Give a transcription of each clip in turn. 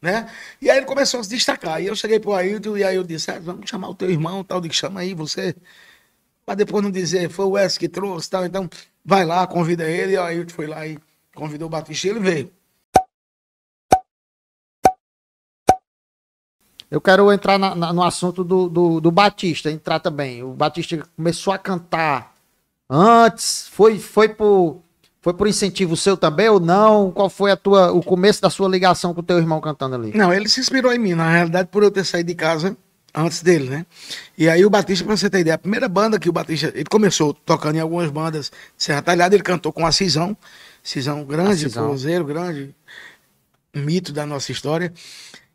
Né? E aí ele começou a se destacar. E eu cheguei pro Ailton e aí eu disse: ah, vamos chamar o teu irmão, tal, de chama aí você. para depois não dizer, foi o Wes que trouxe, tal. Então, vai lá, convida ele. E aí o Ailton foi lá e convidou o Batista e ele veio. Eu quero entrar na, na, no assunto do, do, do, Batista, entrar também. O Batista começou a cantar antes, foi, foi por foi por incentivo seu também ou não? Qual foi a tua, o começo da sua ligação com o teu irmão cantando ali? Não, ele se inspirou em mim, na realidade, por eu ter saído de casa antes dele, né? E aí o Batista, pra você ter ideia, a primeira banda que o Batista, ele começou tocando em algumas bandas, Serra Talhada, ele cantou com a Cisão, Cisão grande, Cruzeiro grande, mito da nossa história.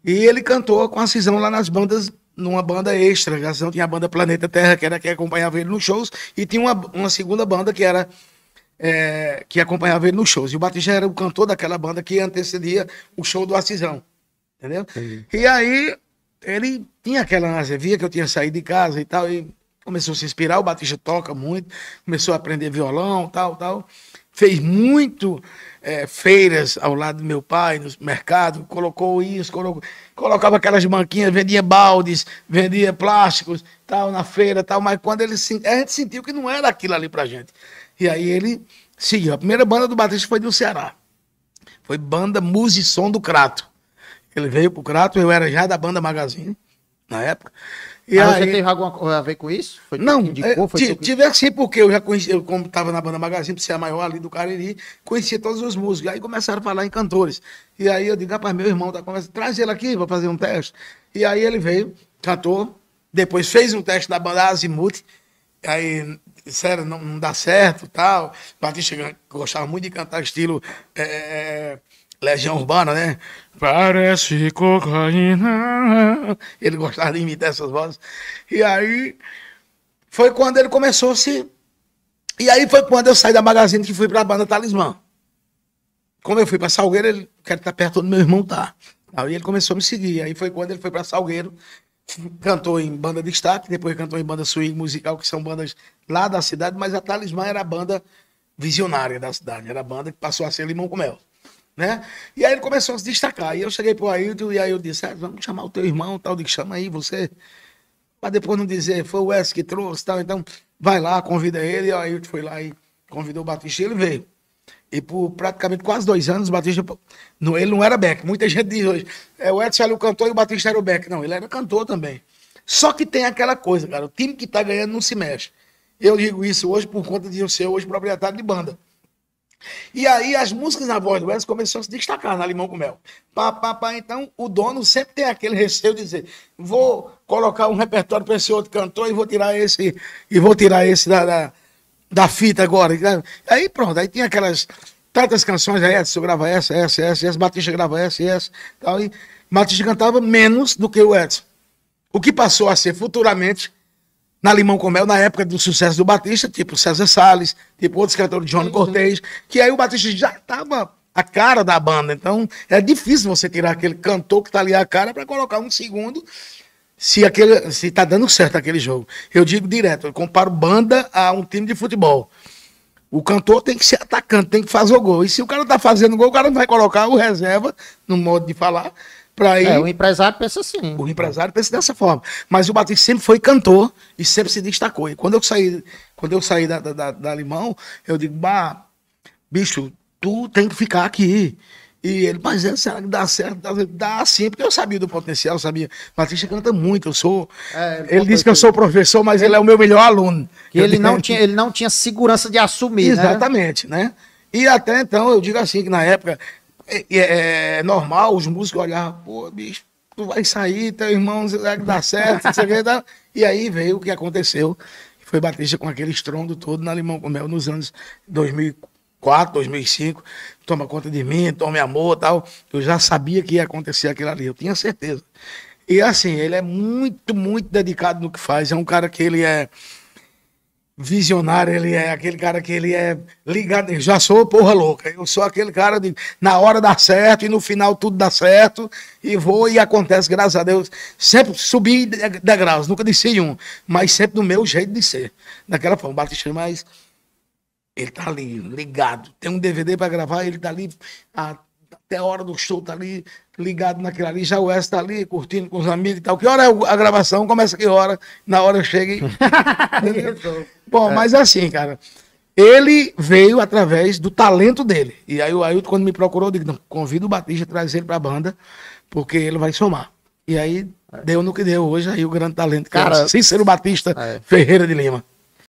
E ele cantou com a Cisão lá nas bandas, numa banda extra, a Cisão tinha a banda Planeta Terra, que era que acompanhava ele nos shows, e tinha uma, uma segunda banda que era é, que acompanhava ele nos shows. E o Batista era o cantor daquela banda que antecedia o show do Assisão. Entendeu? E aí ele tinha aquela ânsia, via que eu tinha saído de casa e tal, e começou a se inspirar. O Batista toca muito, começou a aprender violão, tal, tal fez muito é, feiras ao lado do meu pai, no mercado, colocou isso, colocou, colocava aquelas banquinhas, vendia baldes, vendia plásticos, tal, na feira, tal, mas quando ele se, a gente sentiu que não era aquilo ali pra gente. E aí ele seguiu. A primeira banda do Batista foi do Ceará. Foi banda Musição do Crato. Ele veio pro Crato, eu era já da banda Magazine, na época. E aí, aí... você teve alguma coisa a ver com isso? Foi não, indicou, é, foi tive assim, porque eu já conhecia, eu, como estava na banda Magazine, por ser a maior ali do Cariri, conhecia todos os músicos. Aí começaram a falar em cantores. E aí eu digo, rapaz, meu irmão está conversando, traz ele aqui para fazer um teste. E aí ele veio, cantou, depois fez um teste da banda Azimuth, aí disseram, não, não dá certo tal. Batista gostava muito de cantar estilo. É, é, é Legião Urbana, né? Parece cocaína. Ele gostava de imitar essas vozes. E aí foi quando ele começou a se. E aí foi quando eu saí da Magazine que fui para a banda Talismã. Como eu fui para Salgueiro, ele quer estar tá perto do meu irmão, tá? Aí ele começou a me seguir. Aí foi quando ele foi para Salgueiro, cantou em banda destaque, depois cantou em banda swing musical, que são bandas lá da cidade, mas a Talismã era a banda visionária da cidade, era a banda que passou a ser Limão com Mel. Né? E aí ele começou a se destacar. E eu cheguei pro Ailton e aí eu disse: ah, vamos chamar o teu irmão, tal, de chama aí você. para depois não dizer, foi o Wes que trouxe, tal. Então, vai lá, convida ele. E o Ailton foi lá e convidou o Batista e ele veio. E por praticamente quase dois anos, o Batista. Não, ele não era Beck. Muita gente diz hoje. É, o Edson era o cantor e o Batista era o Beck. Não, ele era cantor também. Só que tem aquela coisa, cara. O time que tá ganhando não se mexe. Eu digo isso hoje por conta de eu ser hoje proprietário de banda. E aí as músicas na voz do Edson começaram a se destacar na Limão com Mel. Pá, pá, pá. Então o dono sempre tem aquele receio de dizer: vou colocar um repertório para esse outro cantor e vou tirar esse e vou tirar esse da, da, da fita agora. Né? Aí pronto, aí tinha aquelas tantas canções, aí é, Edson grava essa, essa, essa, essa, Batista grava essa, essa, tal. E Batista cantava menos do que o Edson. O que passou a ser futuramente na Limão com Mel, na época do sucesso do Batista, tipo César Salles, tipo outro escritor de Johnny uhum. Cortez, que aí o Batista já estava a cara da banda. Então, é difícil você tirar aquele cantor que está ali a cara para colocar um segundo se aquele se tá dando certo aquele jogo. Eu digo direto, eu comparo banda a um time de futebol. O cantor tem que ser atacante, tem que fazer o gol. E se o cara tá fazendo gol, o cara não vai colocar o reserva, no modo de falar, para é, ir. É, o empresário pensa assim. O empresário pensa dessa forma. Mas o Batista sempre foi cantor e sempre se destacou. E quando eu saí, quando eu saí da, da, da Limão, eu digo, bah, bicho, tu tem que ficar aqui. E ele, mas é, será que dá certo? Dá, dá sim, porque eu sabia do potencial, sabia. Batista canta muito, eu sou. É, é ele disse que eu sou professor, mas ele, ele é o meu melhor aluno. Que ele, não tinha, ele não tinha segurança de assumir. Né? Exatamente, né? né? E até então, eu digo assim, que na época é, é normal, os músicos olhavam, pô, bicho, tu vai sair, teu irmão vai é dar certo, é e aí veio o que aconteceu. Foi Batista com aquele estrondo todo na Limão com Mel nos anos 2004, 2005. Toma conta de mim, tome amor tal. Eu já sabia que ia acontecer aquilo ali, eu tinha certeza. E assim, ele é muito, muito dedicado no que faz. É um cara que ele é visionário, ele é aquele cara que ele é ligado, eu já sou porra louca, eu sou aquele cara de na hora dá certo e no final tudo dá certo e vou e acontece, graças a Deus, sempre subi degraus, nunca desci um, mas sempre do meu jeito de ser, daquela forma, Batista, mas ele tá ali, ligado, tem um DVD para gravar, ele tá ali a ah, até a hora do show tá ali, ligado naquilo ali, já o Wes tá ali, curtindo com os amigos e tal. Que hora é a gravação? Começa que hora? Na hora eu chego e... É bom, é. mas assim, cara, ele veio através do talento dele. E aí o Ailton, quando me procurou, eu disse, não, convida o Batista, traz ele pra banda, porque ele vai somar. E aí é. deu no que deu hoje, aí o grande talento, cara, sincero é Batista é. Ferreira de Lima.